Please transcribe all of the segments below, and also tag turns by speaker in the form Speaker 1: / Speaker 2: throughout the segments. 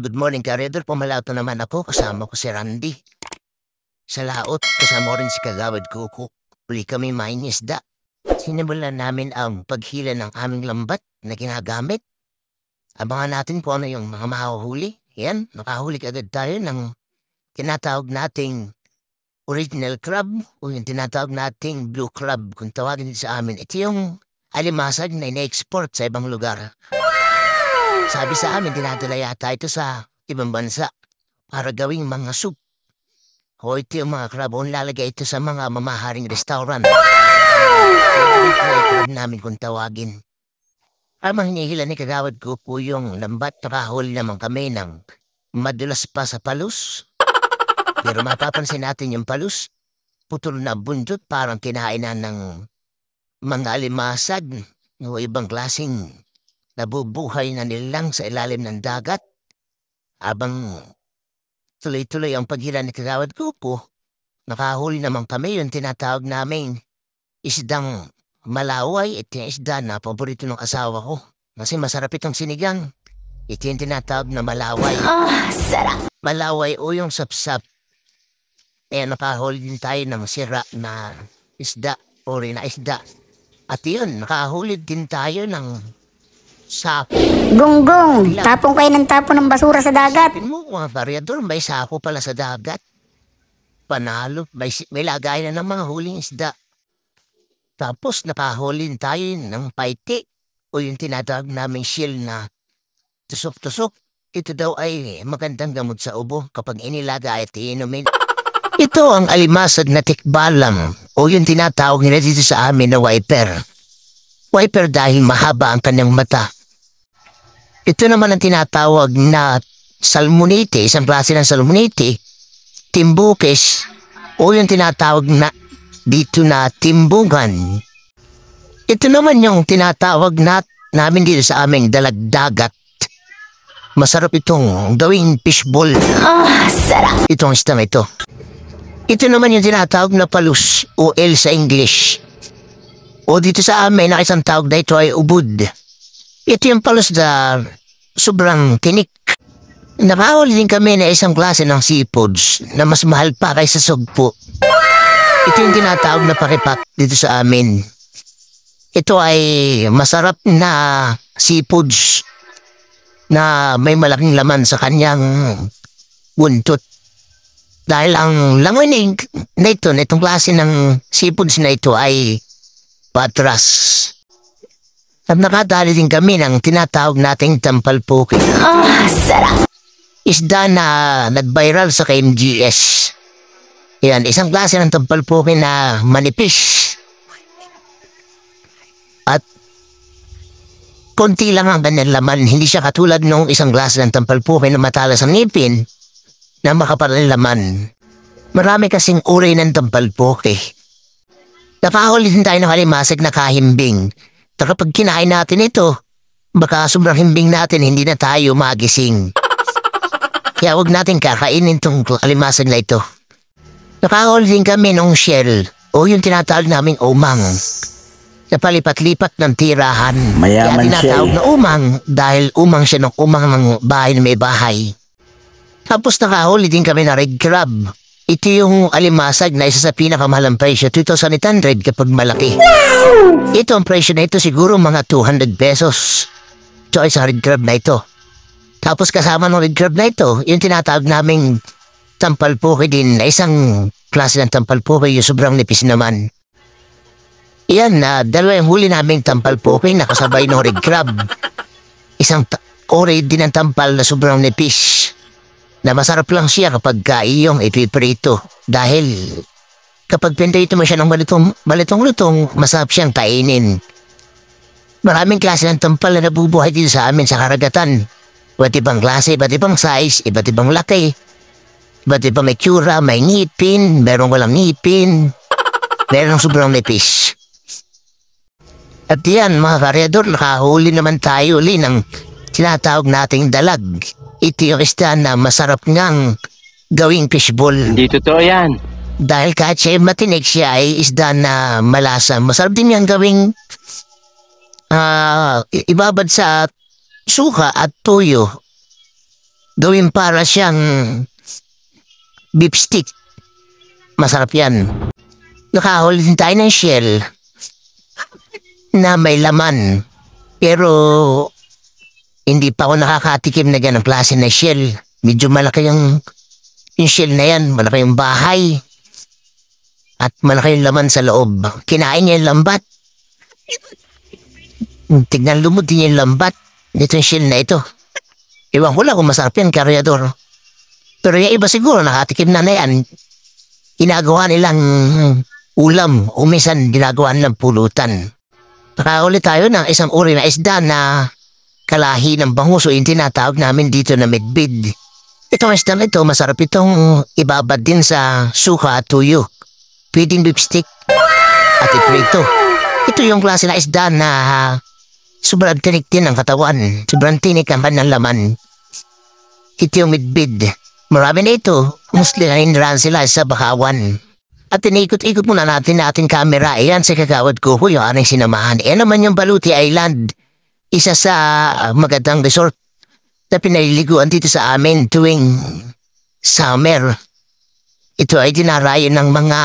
Speaker 1: Good morning, Karedor. Pumalauto naman ako. Kasama ko si Randy. Sa laot, kasama rin si Kagawad Kuko. Uli kami main isda. Sinimulan namin ang paghila ng aming lambat na ginagamit. Abangan natin po ano yung mga mahuhuli. Yan, nakahuli agad tayo ng tinatawag nating original crab o yung tinatawag nating blue club kung tawagin sa amin. Ito yung alimasag na ina-export sa ibang lugar. Sabi sa amin, dinadala yata ito sa ibang bansa para gawing mga soup. Hoyti yung mga crab, lalagay ito sa mga mamaharing restaurant. Wow! crab namin kung tawagin. Amang hinihila ni kagawad ko po yung lambat trahol naman kami ng madulas pa sa palus. Pero mapapansin natin yung palus, putol na bundot parang kinainan ng mga limasag o ibang klaseng Nabubuhay na nilang sa ilalim ng dagat. Abang tuloy-tuloy ang paghila ng kagawad grupo, nakahuli naman kami yung tinatawag namin isdang malaway at isda na paborito ng asawa ko. Kasi masarap itong sinigang. Ito yung tinatawag na malaway. Oh, sarap! Malaway o yung sapsap. Eh, nakahuli din tayo ng sira na isda, o rin na isda. At yun, nakahuli din tayo ng Sapo. Gonggong, tapong kayo ng tapon ng basura sa dagat. Isipin mo, mga variador, may sapo pala sa dagat. Panalo, may, may lagay na ng mga huling isda. Tapos napahulin tayo ng paiti o yung tinatawag naming shield na tusok-tusok. Ito daw ay magandang gamot sa ubo kapag inilaga at inumin. Ito ang alimasag na tikbalam o yung tinatawag nila dito sa amin na wiper. Wiper dahil mahaba ang kanyang mata ito naman ang tinatawag na salmonite, isang klase ng salmonite, timbukes, o yung tinatawag na dito na timbugan. Ito naman yung tinatawag na, namin dito sa aming dalagdagat. Masarap itong gawing fishball. Ah, oh, sarap! Itong isdang ito. Ito naman yung tinatawag na palus o L sa English. O dito sa amin, nakisang tawag na ito ay ubud. Ito yung palusdar, sobrang tinik. Napahuli din kami na isang klase ng seafoods na mas mahal pa kaysa sugpo. Ito yung tinatawag na paripak dito sa amin. Ito ay masarap na seafoods na may malaking laman sa kanyang buntot. Dahil ang langonig na ito, na itong klase ng seafoods na ito ay patras. At nakadali din kami ng tinatawag nating tampalpuki. Ah, oh, sarap! Isda na nag-viral sa KMGS. Yan, isang klase ng tampalpuki na manipis. At konti lang ang kanyang laman. Hindi siya katulad nung isang glass ng tampalpuki na matalas ang nipin na makaparal laman. Marami kasing uri ng tampalpuki. Nakahuli din tayo ng halimasig na kahimbing na kapag kinain natin ito, baka sobrang himbing natin hindi na tayo magising. Kaya huwag natin kakainin tong alimasan na ito. din kami nung shell o yung tinatawag naming umang na palipat-lipat ng tirahan. Mayaman Kaya tinatawag eh. na umang dahil umang siya ng umang ng bahay na may bahay. Tapos nakahuli din kami na red crab. Ito yung alimasag na isa sa pinakamahalang presyo, 2,800 kapag malaki. Wow! Wow! Ito ang presyo na ito siguro mga 200 pesos. Ito ay red crab na ito. Tapos kasama ng red crab na ito, yung tinatawag naming tampalpuki din na isang klase ng tampalpuki yung sobrang nipis naman. Yan na, uh, dalawa yung huli naming tampalpuki na kasabay ng red crab. Isang ore din ang tampal na sobrang nipis na masarap lang siya kapag ka iyong ipiprito dahil Kapag pinrito mo siya ng balitong, balitong-lutong, masarap siyang kainin. Maraming klase ng tampal na nabubuhay dito sa amin sa karagatan. Iba't ibang klase, iba't ibang size, iba't ibang laki. Iba't ibang may tsura, may ngipin, merong walang ngipin, merong sobrang nipis. At yan mga karedor, nakahuli naman tayo uli ng tinatawag nating dalag. Ito na masarap ngang gawing fishball. Hindi totoo yan. Dahil kahit siya matinik siya ay isda na malasa. Masarap din yan gawing uh, ibabad sa suka at toyo. Gawin para siyang beef stick. Masarap yan. Nakahuli din tayo ng shell na may laman. Pero hindi pa ako nakakatikim na ganang klase na shell. Medyo malaki yung, yung shell na yan. Malaki yung bahay. At malaki malaking laman sa loob. Kinain niya yung lambat. Tignan lumod din yung lambat. Dito yung shell na ito. Iwan ko lang kung masarap yan, karyador. Pero yung iba siguro nakatikim na na yan. Ginagawa nilang ulam umisan, minsan ginagawa nilang pulutan. Baka ulit tayo ng isang uri na isda na kalahi ng banguso o yung tinatawag namin dito na medbid. Itong isda na ito, masarap itong ibabad din sa suka at tuyo pwedeng lipstick at iprito. Ito yung klase na isda na sobrang tinik din ang katawan, sobrang tinik naman ng laman. Ito yung midbid. Marami na ito, musli na inran sila sa bakawan. At inikot-ikot muna natin ating camera. Ayan sa kagawad ko, yung aning sinamahan. Ayan naman yung Baluti Island, isa sa magandang resort na pinaliliguan dito sa amin tuwing summer. Ito ay dinarayan ng mga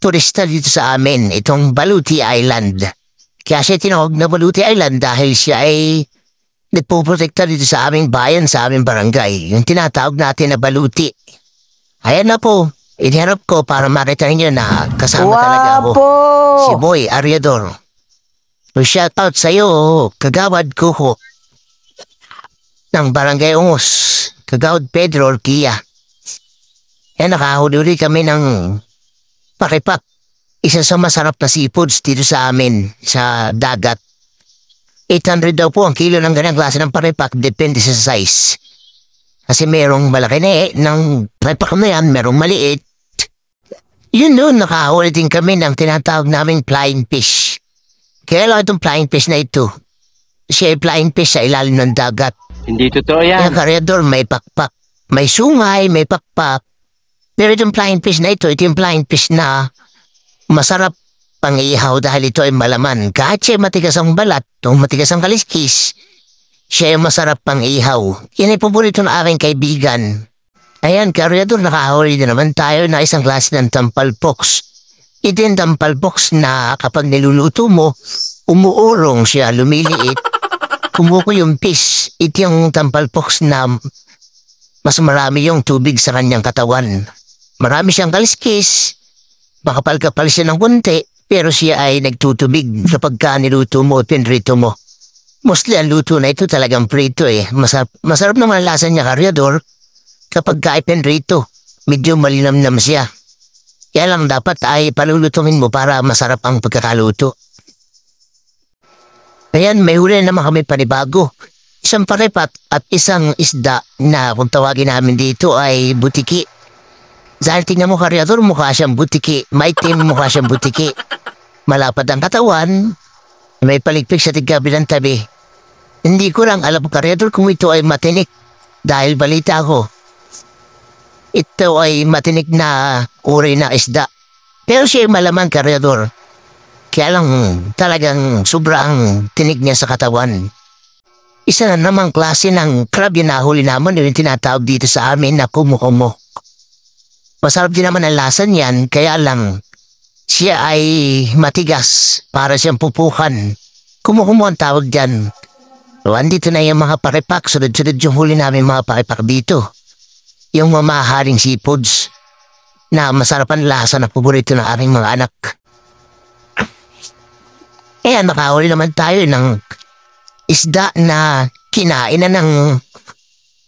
Speaker 1: turista dito sa amin, itong Baluti Island. Kaya siya tinawag na Baluti Island dahil siya ay nagpoprotekta dito sa aming bayan, sa aming barangay. Yung tinatawag natin na Baluti. Ayan na po, inherap ko para makita ninyo na kasama Wapo! talaga ako. Si Boy Ariador. So shoutout sa iyo, kagawad ko ho. Ng Barangay Ungos, kagawad Pedro Orquia na eh, nakahuli rin kami ng pakipap. Isa sa masarap na seafoods dito sa amin, sa dagat. 800 daw po ang kilo ng ganyang klase ng paripak, depende sa size. Kasi merong malaki na eh, ng paripak na yan, merong maliit. Yun noon, nakahuli din kami ng tinatawag naming flying fish. Kaya lang itong flying fish na ito. Siya ay flying fish sa ilalim ng dagat. Hindi totoo yan. Kaya karedor, may pakpak. May sungay, may pakpak. Pero itong flying fish na ito, itong flying fish na masarap pang ihaw dahil ito ay malaman. Kahit siya matigas ang balat o matigas ang kaliskis, siya ay masarap pang ihaw. Yan ay paborito ng aking kaibigan. Ayan, karyador, nakahuli na naman tayo na isang klase ng tampalpoks. Ito yung tampalpoks na kapag niluluto mo, umuurong siya, lumiliit. Kumuko yung fish. Ito yung tampalpoks na mas marami yung tubig sa kanyang katawan. Marami siyang kaliskis. Makapal-kapal siya ng kunti, pero siya ay nagtutubig kapag ka niluto mo at pinrito mo. Mostly ang luto na ito talagang prito eh. Masarap, masarap naman ang lasa niya, karyador, kapag ka ay pinrito. Medyo malinamnam siya. Kaya lang dapat ay palulutumin mo para masarap ang pagkakaluto. Ayan, may huli naman kami panibago. Isang parepat at isang isda na kung tawagin namin dito ay butiki. Zarting na mukharyador mukha siyang butiki. Maitim mukha siyang butiki. Malapad ang katawan. May paligpig sa tigkabilang tabi. Hindi ko lang alam karyador kung ito ay matinik. Dahil balita ko. Ito ay matinik na uri na isda. Pero siya ay malamang karyador. Kaya lang talagang sobra ang tinig niya sa katawan. Isa na namang klase ng crab yung nahuli naman yung tinatawag dito sa amin na kumukumo. Masarap din naman ang lasa niyan, kaya lang siya ay matigas para siyang pupukan. Kumukumo ang tawag dyan. So, andito na yung mga parepak, Sunod-sunod yung huli namin mga parepak dito. Yung mamahaling seafoods na masarap ang lasa na paborito ng aming mga anak. Eh, nakahuli naman tayo ng isda na kinain na ng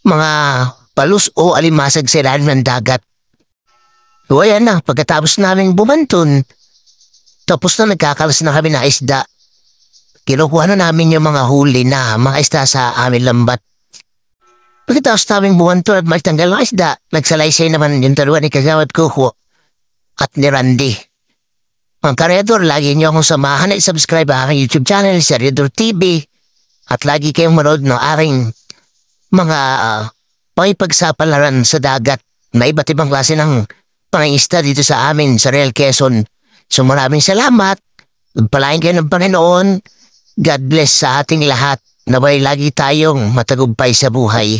Speaker 1: mga palus o alimasag sa ilalim ng dagat. So ayan na, pagkatapos namin bumantun, tapos na nagkakalas na kami na isda. Kinukuha na namin yung mga huli na mga isda sa aming lambat. Pagkatapos namin bumantun at magtanggal ng isda, nagsalaysay naman yung taruan ni Kagawad Kuko at ni Randy. Ang karedor, lagi niyo akong samahan at subscribe ang aking YouTube channel, Saredor TV. At lagi kayong manood ng aking mga uh, ah, pakipagsapalaran sa dagat na iba't ibang klase ng pangaista dito sa amin sa Real Quezon. So maraming salamat. Palain kayo ng Panginoon. God bless sa ating lahat. Naway lagi tayong matagumpay sa buhay.